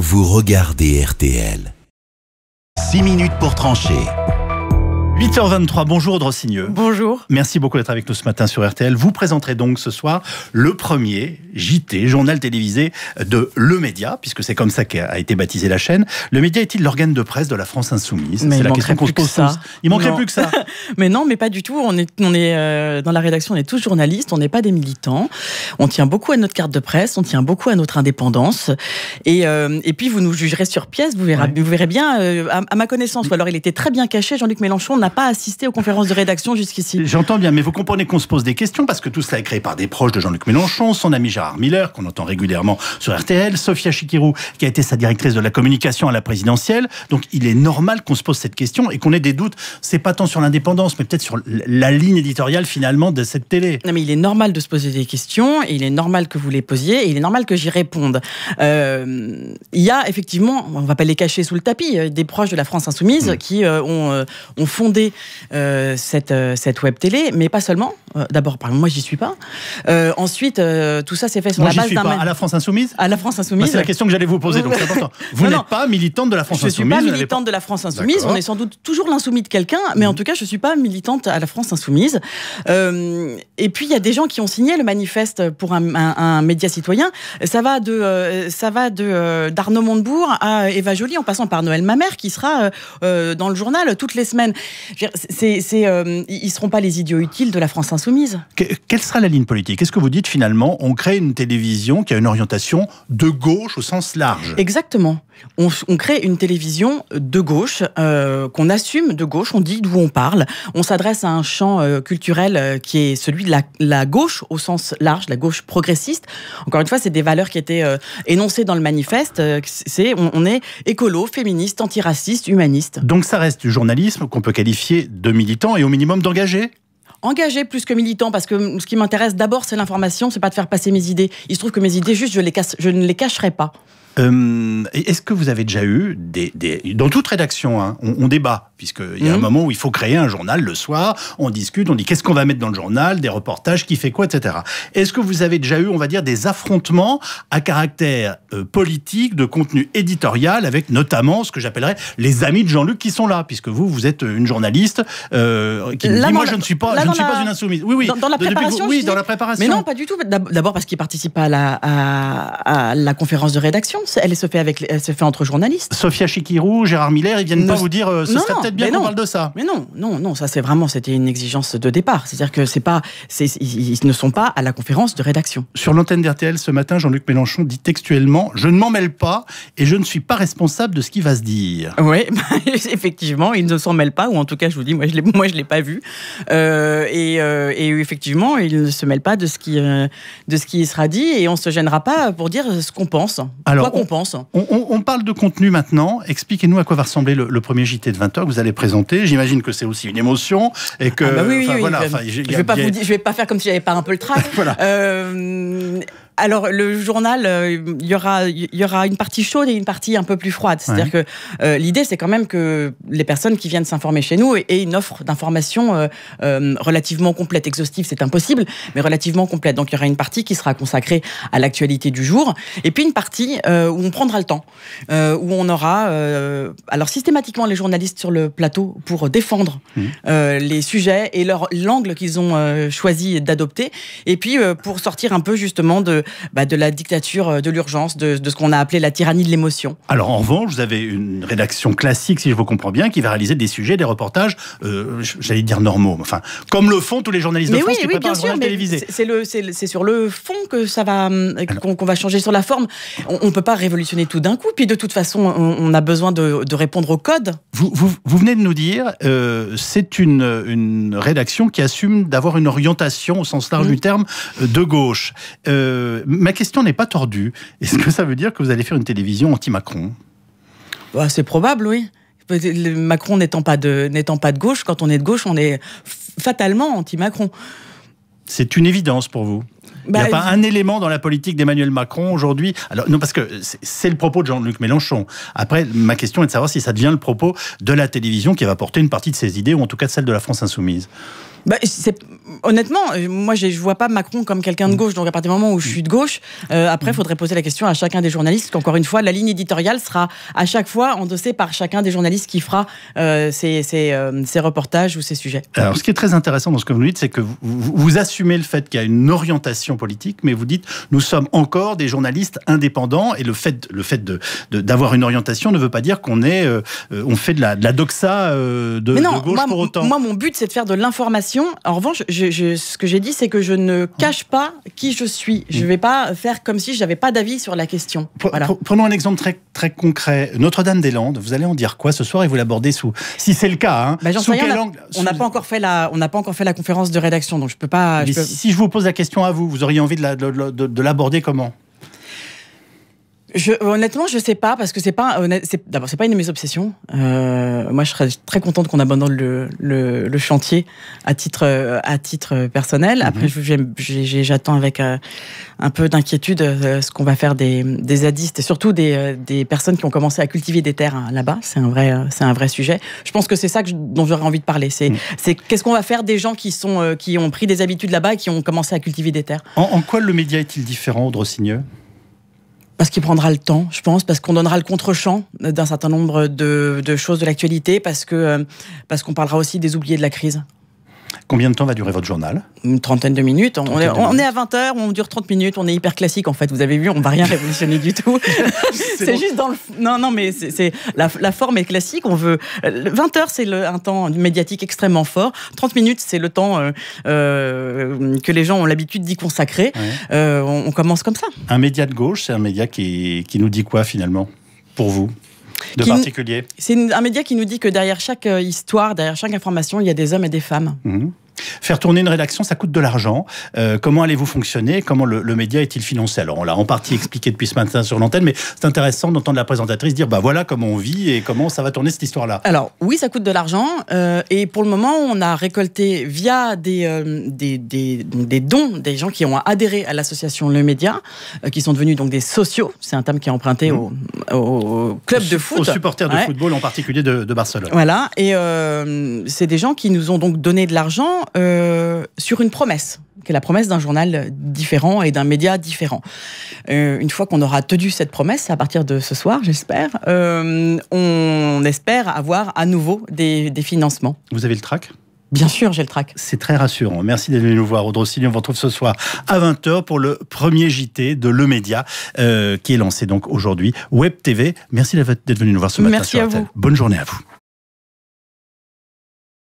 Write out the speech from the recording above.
vous regardez RTL. 6 minutes pour trancher. 8h23, bonjour Drossigneux. Bonjour. Merci beaucoup d'être avec nous ce matin sur RTL. Vous présenterez donc ce soir le premier JT, journal télévisé de Le Média, puisque c'est comme ça qu'a été baptisée la chaîne. Le Média est-il l'organe de presse de la France insoumise C'est la question qu'on se Il manquerait plus que ça. mais non, mais pas du tout. On est, on est euh, dans la rédaction, on est tous journalistes, on n'est pas des militants. On tient beaucoup à notre carte de presse, on tient beaucoup à notre indépendance. Et, euh, puis vous nous jugerez sur pièce, vous verrez, vous verrez bien. Euh, à, ma connaissance, ou alors il était très bien caché, Jean-Luc Mélenchon pas assisté aux conférences de rédaction jusqu'ici. J'entends bien, mais vous comprenez qu'on se pose des questions parce que tout cela est créé par des proches de Jean-Luc Mélenchon, son ami Gérard Miller, qu'on entend régulièrement sur RTL, Sophia Chikirou, qui a été sa directrice de la communication à la présidentielle. Donc il est normal qu'on se pose cette question et qu'on ait des doutes. C'est pas tant sur l'indépendance, mais peut-être sur la ligne éditoriale finalement de cette télé. Non, mais il est normal de se poser des questions, et il est normal que vous les posiez, et il est normal que j'y réponde. Euh, il y a effectivement, on va pas les cacher sous le tapis, euh, des proches de la France insoumise hmm. qui euh, ont, ont fondé euh, cette, euh, cette web télé, mais pas seulement. Euh, d'abord, moi, j'y suis pas. ensuite, tout ça s'est fait sur la base d'un. À la France Insoumise À la France bah, Insoumise. c'est la question que j'allais vous poser, donc Vous n'êtes pas militante de la France Insoumise Je ne suis pas militante de la France Insoumise. On est sans doute toujours l'insoumis de quelqu'un, mais en mhm. tout cas, je ne suis pas militante à la France Insoumise. et puis, il y a des gens qui ont signé le manifeste pour un, média citoyen. Ça va de, ça va de d'Arnaud Montebourg à Eva Jolie, en passant par Noël Mamère, qui sera dans le journal toutes les semaines. Euh, ils ne seront pas les idiots utiles de la France insoumise. quelle sera la ligne politique Qu'est-ce que vous dites finalement On crée une télévision qui a une orientation de gauche au sens large. Exactement on, crée une télévision de gauche, euh, qu'on assume de gauche, on dit d'où on parle, on s'adresse à un champ euh, culturel euh, qui est celui de la, gauche au sens large, la gauche progressiste. Encore une fois, c'est des valeurs qui étaient énoncées dans le manifeste. on, est écolo, féministe, antiraciste, humaniste. Donc ça reste du journalisme qu'on peut qualifier de militant et au minimum d'engagé engagé plus que militant parce que ce qui m'intéresse d'abord c'est l'information, c'est pas de faire passer mes idées. Il se trouve que mes idées juste je ne les cacherai pas. Euh, Est-ce que vous avez déjà eu des, dans toute rédaction, hein, on, débat puisqu'il y a un mmh. moment où il faut créer un journal le soir, on discute, on dit qu'est-ce qu'on va mettre dans le journal, des reportages, qui fait quoi, etc. Est-ce que vous avez déjà eu, on va dire, des affrontements à caractère euh, politique, de contenu éditorial, avec notamment ce que j'appellerais les amis de Jean-Luc qui sont là, puisque vous, vous êtes euh, une journaliste euh, qui dit moi je ne suis pas, je ne suis pas une insoumise. Oui, oui. Dans, la préparation. oui, dans la préparation. Mais non, pas du tout. D'abord parce qu'il participe à à, à la conférence de rédaction elle se fait, avec, se fait entre journalistes. Sophia Chikirou, Gérard Miller, ils viennent pas vous dire euh, ce serait peut-être bien qu'on parle de ça. Mais non, non, non, ça c'est vraiment, c'était une exigence de départ. C'est-à-dire que c'est pas, c'est, ils ne sont pas à la conférence de rédaction. Sur l'antenne d'RTL ce matin, Jean-Luc Mélenchon dit textuellement Je ne m'en mêle pas et je ne suis pas responsable de ce qui va se dire. Oui, bah, effectivement, il ne s'en mêlent pas, ou en tout cas, je vous dis, moi je ne l'ai pas vu. Euh, euh, et, effectivement, il ne se mêle pas de ce, qui, de ce qui sera dit et on ne se gênera pas pour dire ce qu'on pense. Alors, pense. On, parle de contenu maintenant. Expliquez-nous à quoi va ressembler le, premier JT de 20h que vous allez présenter. J'imagine que c'est aussi une émotion et que. Ah bah oui, oui, oui, je ne vais, pas faire comme si j'avais pas un peu le trac. voilà. Euh, alors le journal, euh, il y aura il y aura une partie chaude et une partie un peu plus froide. C'est-à-dire que euh, l'idée c'est quand même que les personnes qui viennent s'informer chez nous aient une offre d'information euh, relativement complète, exhaustive, c'est impossible, mais relativement complète. Donc il y aura une partie qui sera consacrée à l'actualité du jour et puis une partie où on prendra le temps, où on aura alors systématiquement les journalistes sur le plateau pour défendre mmh. les sujets et leur l'angle qu'ils ont choisi d'adopter et puis pour sortir un peu justement de bah, de la dictature euh, de l'urgence, de, ce qu'on a appelé la tyrannie de l'émotion. Alors en revanche, vous avez une rédaction classique, si je vous comprends bien, qui va réaliser des sujets, des reportages, euh, j'allais dire normaux, enfin, comme le font tous les journalistes de France qui oui, préparent bien un sûr, télévisé. C'est sur le fond que ça va hum, euh, qu'on va changer sur la forme. On ne peut pas révolutionner tout d'un coup, puis de toute façon, on, a besoin de, répondre au code. Vous, venez de nous dire, c'est une, rédaction qui assume d'avoir une orientation au sens large mmh. du terme de gauche. Euh, euh, ma question n'est pas tordue. Est-ce que ça veut dire que vous allez faire une télévision anti-Macron bah, C'est probable, oui. Macron n'étant pas, de, n'étant pas de gauche, quand on est de gauche, on est fatalement anti-Macron. C'est une évidence pour vous il n'y a bah, pas un élément dans la politique d'Emmanuel Macron aujourd'hui. Alors non, parce que c'est le propos de Jean-Luc Mélenchon. Après, ma question est de savoir si ça devient le propos de la télévision qui va porter une partie de ses idées, ou en tout cas celle de la France insoumise. Bah, honnêtement, euh, moi je ne vois pas Macron comme quelqu'un de gauche, donc à partir du moment où je suis de gauche, euh, après il faudrait poser la question à chacun des journalistes, qu'encore une fois, la ligne éditoriale sera à chaque fois endossée par chacun des journalistes qui fera euh, ses, euh, reportages ou ses sujets. Alors ce qui est très intéressant dans ce que vous dites, c'est que vous, assumez le fait qu'il y a une orientation politique, mais vous dites nous sommes encore des journalistes indépendants, et le fait, le fait d'avoir de, une orientation ne veut pas dire qu'on est, on fait de la, de la doxa de, gauche pour autant. Moi mon but c'est de faire de l'information en revanche, ce que j'ai dit, c'est que je ne cache pas qui je suis. Je ne mm. vais pas faire comme si je n'avais pas d'avis sur la question. Prenons un exemple très, concret. Notre-Dame-des-Landes, vous allez en dire quoi ce soir et vous l'abordez sous, si c'est le cas, hein, bah, sous quel on angle On n'a pas encore fait la, conférence de rédaction, donc je ne peux pas. Si je vous pose la question à vous, vous auriez envie de l'aborder comment honnêtement, je ne sais pas parce que c'est pas d'abord c'est pas une de mes obsessions. Euh, moi, je serais très contente qu'on abandonne le, chantier à titre personnel. Après, mhm. j'attends avec euh, un peu d'inquiétude euh, ce qu'on va faire des, des zadistes et surtout des, personnes qui ont commencé à cultiver des terres hein, là-bas. C'est un vrai c'est un vrai sujet. Je pense que c'est ça dont j'aurais envie de parler. Mhm. C'est qu'est-ce qu'on va faire des gens qui ont pris des habitudes là-bas et qui ont commencé à cultiver des terres. En, quoi le média est-il différent, Signeux parce qu'il prendra le temps, je pense, parce qu'on donnera le contre-champ d'un certain nombre de, de choses de l'actualité, parce que euh, parce qu'on parlera aussi des oubliés de la crise. Combien de temps va durer votre journal Une trentaine de minutes. On, est, à 20h, on dure 30 minutes, on est hyper classique en fait. Vous avez vu, on ne va rien révolutionner du tout. c'est juste dans le. Non, non, mais c'est la, forme est classique. On veut. 20h, euh, c'est un temps médiatique extrêmement fort. 30 minutes, c'est le temps euh, euh, que les gens ont l'habitude d'y consacrer. on, commence comme ça. Un média de gauche, c'est un média qui, qui nous dit quoi finalement pour vous de particulier. C'est un média qui nous dit que derrière chaque euh, histoire, derrière chaque information, il y a des hommes et des femmes. Mhm. Faire tourner une rédaction, ça coûte de l'argent. Euh, comment allez-vous fonctionner Comment le, média est-il financé Alors, on l'a en partie expliqué depuis ce matin sur l'antenne, mais c'est intéressant d'entendre la présentatrice dire bah voilà comment on vit et comment ça va tourner cette histoire-là. Alors, oui, ça coûte de l'argent. Euh, et pour le moment, on a récolté via euh, des, des, des, dons des gens qui ont adhéré à l'association Le Média, qui sont devenus donc des sociaux. C'est un terme qui est emprunté mmh. au, club de foot. Aux supporters de football, en particulier de, Barcelone. Voilà. Et c'est des gens qui nous ont donc donné de l'argent. Euh, sur une promesse, qui est la promesse d'un journal différent et d'un média différent. Euh, une fois qu'on aura tenu cette promesse, à partir de ce soir, j'espère, euh, on espère avoir à nouveau des, financements. Vous avez le trac Bien sûr, j'ai le trac. C'est très rassurant. Merci d'être venu nous voir, Audrey On vous retrouve ce soir à 20h pour le premier JT de Le Média, qui est lancé donc aujourd'hui, Web TV. Merci d'être venu nous voir ce matin. Merci à vous. Bonne journée à vous.